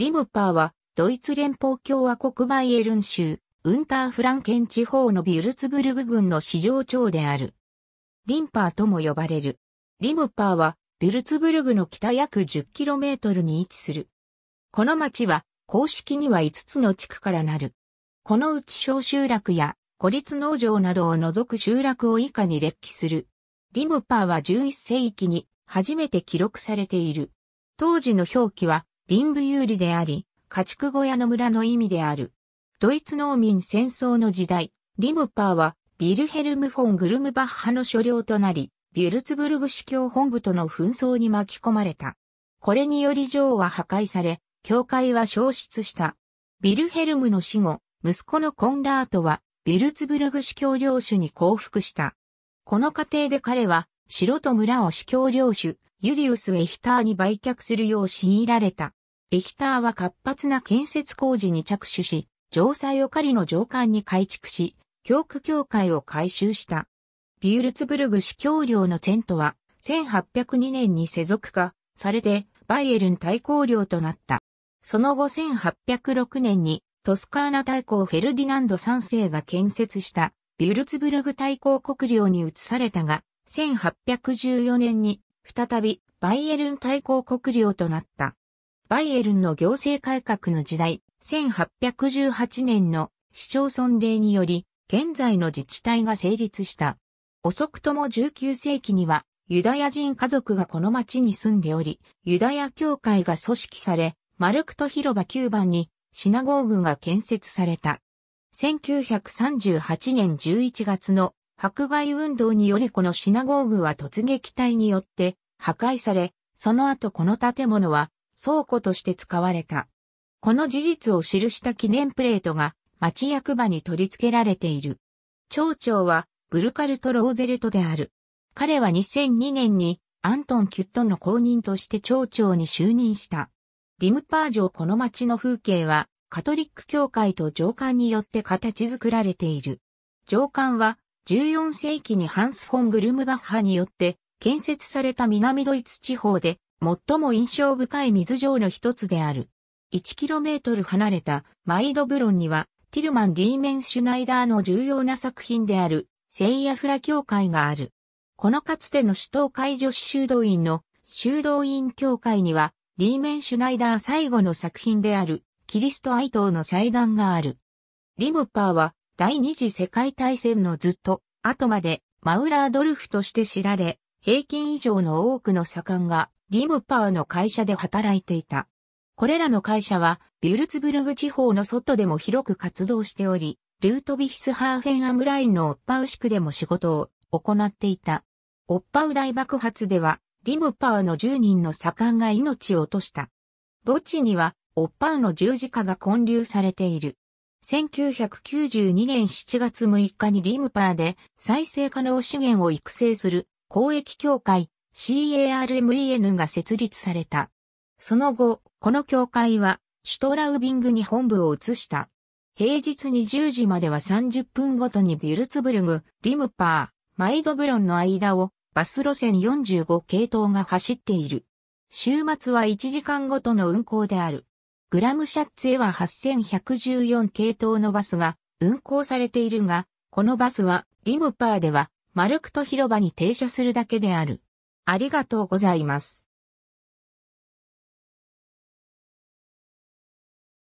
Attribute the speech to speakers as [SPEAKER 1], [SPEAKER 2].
[SPEAKER 1] リムパーは、ドイツ連邦共和国バイエルン州、ウンターフランケン地方のビュルツブルグ郡の市場長である。リンパーとも呼ばれる。リムパーは、ビュルツブルグの北約 10km に位置する。この町は、公式には5つの地区からなる。このうち小集落や孤立農場などを除く集落を以下に列記する。リムパーは11世紀に初めて記録されている。当時の表記は林部有利であり、家畜小屋の村の意味である。ドイツ農民戦争の時代、リムパーはビルヘルム・フォン・グルムバッハの所領となり、ビュルツブルグ司教本部との紛争に巻き込まれた。これにより城は破壊され、教会は消失した。ビルヘルムの死後、息子のコンラートは、ビルツブルグ司教領主に降伏した。この過程で彼は、城と村を司教領主、ユリウス・エヒターに売却するよう強いられた。リヒターは活発な建設工事に着手し、城塞を狩りの上官に改築し、教区教会を改修した。ビュールツブルグ司教領のチントは、1802年に世俗化されて、バイエルン大公領となった。その後1806年に、トスカーナ大公フェルディナンド3世が建設した、ビュルツブルグ大公国領に移されたが、1814年に、再び、バイエルン大公国領となった。バイエルンの行政改革の時代、1818年の市町村令により、現在の自治体が成立した。遅くとも19世紀には、ユダヤ人家族がこの町に住んでおり、ユダヤ教会が組織され、マルクト広場9番にシナゴーグが建設された。1938年11月の迫害運動によりこのシナゴーグは突撃隊によって破壊され、その後この建物は倉庫として使われた。この事実を記した記念プレートが町役場に取り付けられている。町長はブルカルト・ローゼルトである。彼は2002年にアントン・キュットの公認として町長に就任した。ディムパー城この町の風景はカトリック教会と上官によって形作られている。上官は14世紀にハンス・フォン・グルムバッハによって建設された南ドイツ地方で最も印象深い水上の一つである。1km 離れたマイドブロンには、ティルマン・リーメン・シュナイダーの重要な作品である、セイヤフラ教会がある。このかつての首都会女子修道院の修道院教会には、リーメン・シュナイダー最後の作品である、キリスト愛党の祭壇がある。リムパーは、第二次世界大戦のずっと、後まで、マウラードルフとして知られ、平均以上の多くの左官がリムパーの会社で働いていた。これらの会社は、ビュルツブルグ地方の外でも広く活動しており、ルートビヒスハーフェンアムラインのオッパウ市区でも仕事を行っていた。オッパウ大爆発では、リムパーの10人の左官が命を落とした。墓地には、オッパウの十字架が混流されている。1992年7月6日にリムパーで再生可能資源を育成する公益協会 CARMEN が設立された。その後、この協会は、シュトラウビングに本部を移した。平日20時までは30分ごとにビュルツブルグ、リムパー、マイドブロンの間をバス路線45系統が走っている。週末は1時間ごとの運行である。グラムシャッツへは8114系統のバスが運行されているが、このバスはリムパーではマルクト広場に停車するだけである。ありがとうございます。